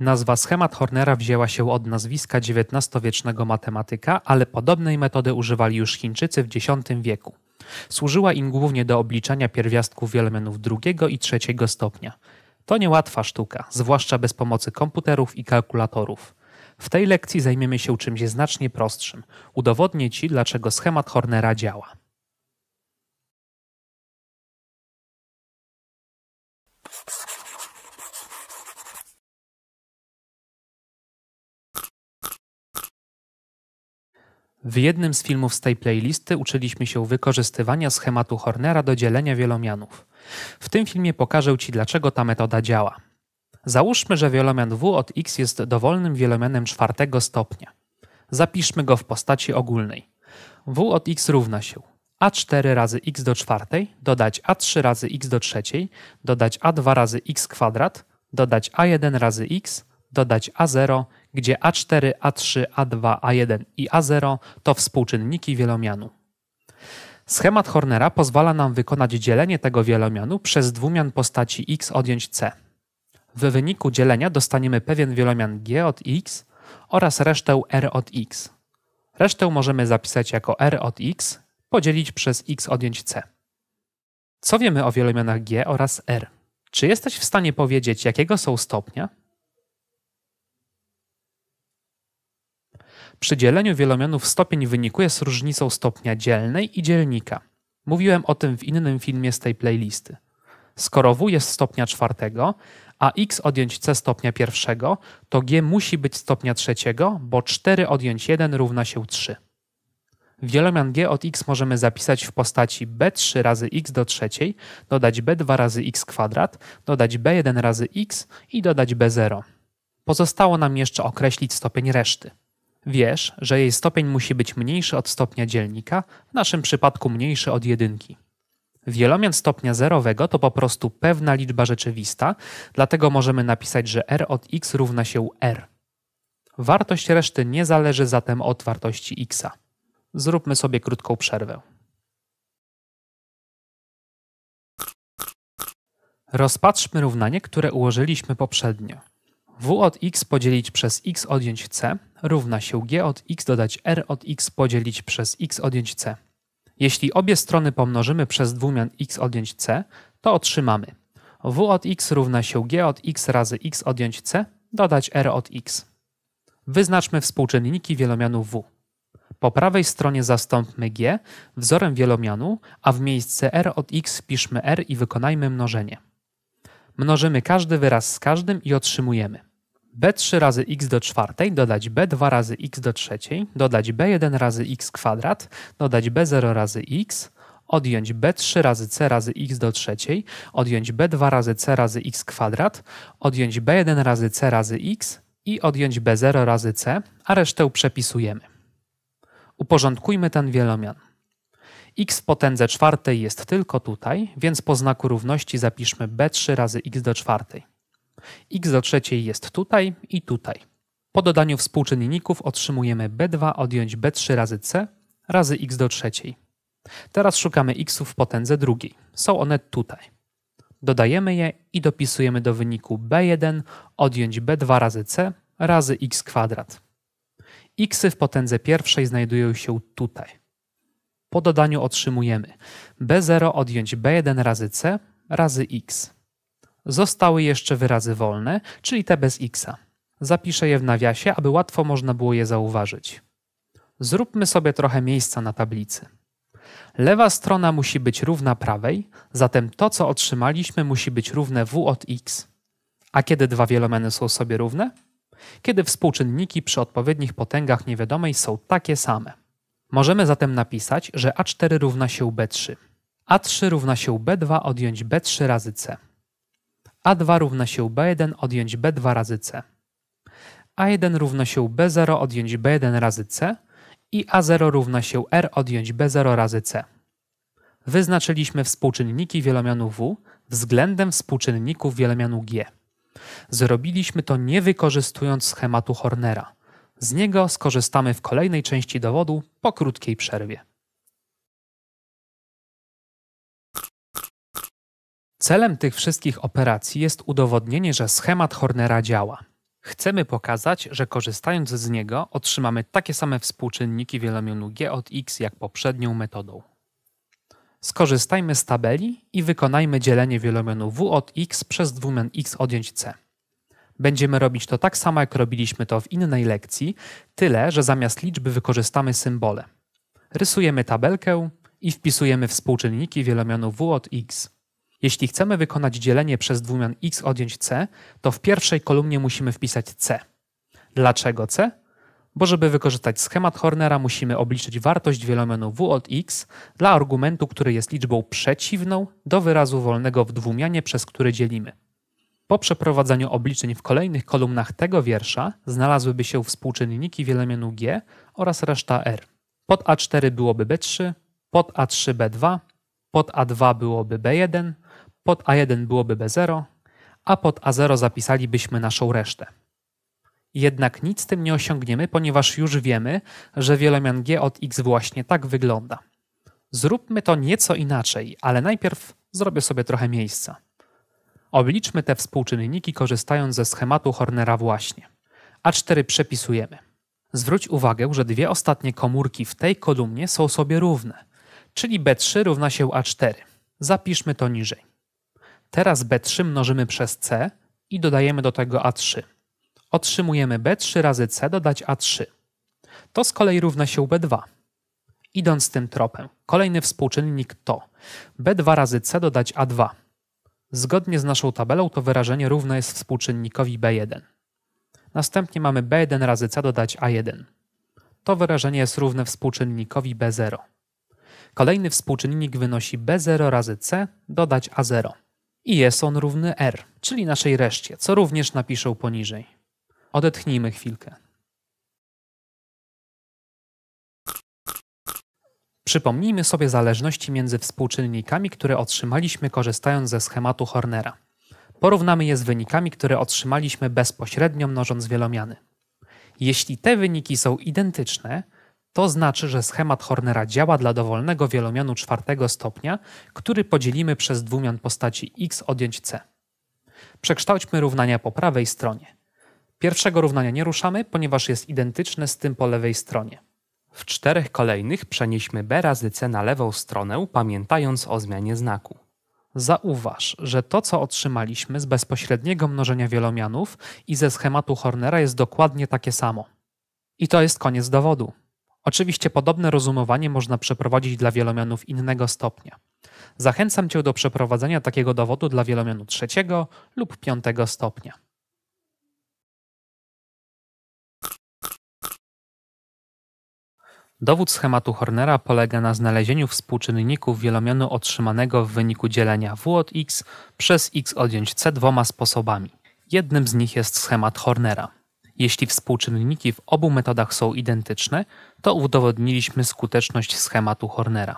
Nazwa schemat Hornera wzięła się od nazwiska XIX-wiecznego matematyka, ale podobnej metody używali już Chińczycy w X wieku. Służyła im głównie do obliczania pierwiastków wielomianów drugiego i trzeciego stopnia. To niełatwa sztuka, zwłaszcza bez pomocy komputerów i kalkulatorów. W tej lekcji zajmiemy się czymś znacznie prostszym udowodnię Ci, dlaczego schemat Hornera działa. W jednym z filmów z tej playlisty uczyliśmy się wykorzystywania schematu Hornera do dzielenia wielomianów. W tym filmie pokażę Ci, dlaczego ta metoda działa. Załóżmy, że wielomian W od X jest dowolnym wielomianem czwartego stopnia. Zapiszmy go w postaci ogólnej. W od X równa się a4 razy x do czwartej, dodać a3 razy x do trzeciej, dodać a2 razy x kwadrat, dodać a1 razy x, dodać a0 gdzie A4, A3, A2, A1 i A0 to współczynniki wielomianu. Schemat Hornera pozwala nam wykonać dzielenie tego wielomianu przez dwumian postaci x odjąć c. W wyniku dzielenia dostaniemy pewien wielomian g od x oraz resztę r od x. Resztę możemy zapisać jako r od x podzielić przez x odjąć c. Co wiemy o wielomianach g oraz r? Czy jesteś w stanie powiedzieć, jakiego są stopnia? Przy dzieleniu wielomianów stopień wynikuje z różnicą stopnia dzielnej i dzielnika. Mówiłem o tym w innym filmie z tej playlisty. Skoro w jest stopnia czwartego, a x odjąć c stopnia pierwszego, to g musi być stopnia trzeciego, bo 4 odjąć 1 równa się 3. Wielomian g od x możemy zapisać w postaci b3 razy x do trzeciej, dodać b2 razy x kwadrat, dodać b1 razy x i dodać b0. Pozostało nam jeszcze określić stopień reszty. Wiesz, że jej stopień musi być mniejszy od stopnia dzielnika, w naszym przypadku mniejszy od jedynki. Wielomian stopnia zerowego to po prostu pewna liczba rzeczywista, dlatego możemy napisać, że r od x równa się r. Wartość reszty nie zależy zatem od wartości x. Zróbmy sobie krótką przerwę. Rozpatrzmy równanie, które ułożyliśmy poprzednio. w od x podzielić przez x odjąć c równa się g od x dodać r od x podzielić przez x odjąć c. Jeśli obie strony pomnożymy przez dwumian x odjąć c, to otrzymamy w od x równa się g od x razy x odjąć c dodać r od x. Wyznaczmy współczynniki wielomianu w. Po prawej stronie zastąpmy g wzorem wielomianu, a w miejsce r od x wpiszmy r i wykonajmy mnożenie. Mnożymy każdy wyraz z każdym i otrzymujemy b3 razy x do czwartej, dodać b2 razy x do trzeciej, dodać b1 razy x kwadrat, dodać b0 razy x, odjąć b3 razy c razy x do trzeciej, odjąć b2 razy c razy x kwadrat, odjąć b1 razy c razy x i odjąć b0 razy c, a resztę przepisujemy. Uporządkujmy ten wielomian. x w potędze czwartej jest tylko tutaj, więc po znaku równości zapiszmy b3 razy x do czwartej x do trzeciej jest tutaj i tutaj. Po dodaniu współczynników otrzymujemy b2 odjąć b3 razy c razy x do trzeciej. Teraz szukamy xów w potędze drugiej. Są one tutaj. Dodajemy je i dopisujemy do wyniku b1 odjąć b2 razy c razy x kwadrat. xy w potędze pierwszej znajdują się tutaj. Po dodaniu otrzymujemy b0 odjąć b1 razy c razy x. Zostały jeszcze wyrazy wolne, czyli te bez x. Zapiszę je w nawiasie, aby łatwo można było je zauważyć. Zróbmy sobie trochę miejsca na tablicy. Lewa strona musi być równa prawej, zatem to, co otrzymaliśmy, musi być równe w od x. A kiedy dwa wielomeny są sobie równe? Kiedy współczynniki przy odpowiednich potęgach niewiadomej są takie same. Możemy zatem napisać, że a4 równa się b3. a3 równa się b2 odjąć b3 razy c. A2 równa się B1 odjąć B2 razy C. A1 równa się B0 odjąć B1 razy C i A0 równa się R odjąć B0 razy C. Wyznaczyliśmy współczynniki wielomianu W względem współczynników wielomianu G. Zrobiliśmy to nie wykorzystując schematu Hornera. Z niego skorzystamy w kolejnej części dowodu po krótkiej przerwie. Celem tych wszystkich operacji jest udowodnienie, że schemat Hornera działa. Chcemy pokazać, że korzystając z niego otrzymamy takie same współczynniki wielomionu g od x jak poprzednią metodą. Skorzystajmy z tabeli i wykonajmy dzielenie wielomionu w od x przez dwumian x odjąć c. Będziemy robić to tak samo jak robiliśmy to w innej lekcji, tyle że zamiast liczby wykorzystamy symbole. Rysujemy tabelkę i wpisujemy współczynniki wielomionu w od x. Jeśli chcemy wykonać dzielenie przez dwumian x odjąć c, to w pierwszej kolumnie musimy wpisać c. Dlaczego c? Bo żeby wykorzystać schemat Hornera musimy obliczyć wartość wielomianu w od x dla argumentu, który jest liczbą przeciwną do wyrazu wolnego w dwumianie, przez który dzielimy. Po przeprowadzeniu obliczeń w kolejnych kolumnach tego wiersza znalazłyby się współczynniki wielomianu g oraz reszta r. Pod A4 byłoby B3, pod A3 B2, pod A2 byłoby B1, pod A1 byłoby B0, a pod A0 zapisalibyśmy naszą resztę. Jednak nic z tym nie osiągniemy, ponieważ już wiemy, że wielomian G od X właśnie tak wygląda. Zróbmy to nieco inaczej, ale najpierw zrobię sobie trochę miejsca. Obliczmy te współczynniki korzystając ze schematu Hornera właśnie. A4 przepisujemy. Zwróć uwagę, że dwie ostatnie komórki w tej kolumnie są sobie równe, czyli B3 równa się A4. Zapiszmy to niżej. Teraz B3 mnożymy przez C i dodajemy do tego A3. Otrzymujemy B3 razy C dodać A3. To z kolei równa się B2. Idąc tym tropem, kolejny współczynnik to B2 razy C dodać A2. Zgodnie z naszą tabelą to wyrażenie równe jest współczynnikowi B1. Następnie mamy B1 razy C dodać A1. To wyrażenie jest równe współczynnikowi B0. Kolejny współczynnik wynosi B0 razy C dodać A0 i jest on równy r, czyli naszej reszcie, co również napiszę poniżej. Odetchnijmy chwilkę. Przypomnijmy sobie zależności między współczynnikami, które otrzymaliśmy korzystając ze schematu Hornera. Porównamy je z wynikami, które otrzymaliśmy bezpośrednio mnożąc wielomiany. Jeśli te wyniki są identyczne, to znaczy, że schemat Hornera działa dla dowolnego wielomianu czwartego stopnia, który podzielimy przez dwumian postaci x odjąć c. Przekształćmy równania po prawej stronie. Pierwszego równania nie ruszamy, ponieważ jest identyczne z tym po lewej stronie. W czterech kolejnych przenieśmy b razy c na lewą stronę, pamiętając o zmianie znaku. Zauważ, że to, co otrzymaliśmy z bezpośredniego mnożenia wielomianów i ze schematu Hornera jest dokładnie takie samo. I to jest koniec dowodu. Oczywiście podobne rozumowanie można przeprowadzić dla wielomianów innego stopnia. Zachęcam Cię do przeprowadzenia takiego dowodu dla wielomianu trzeciego lub piątego stopnia. Dowód schematu Hornera polega na znalezieniu współczynników wielomianu otrzymanego w wyniku dzielenia w od x przez x odjąć c dwoma sposobami. Jednym z nich jest schemat Hornera. Jeśli współczynniki w obu metodach są identyczne, to udowodniliśmy skuteczność schematu Hornera.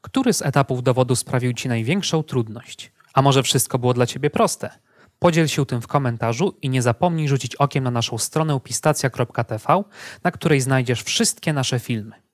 Który z etapów dowodu sprawił Ci największą trudność? A może wszystko było dla Ciebie proste? Podziel się tym w komentarzu i nie zapomnij rzucić okiem na naszą stronę pistacja.tv, na której znajdziesz wszystkie nasze filmy.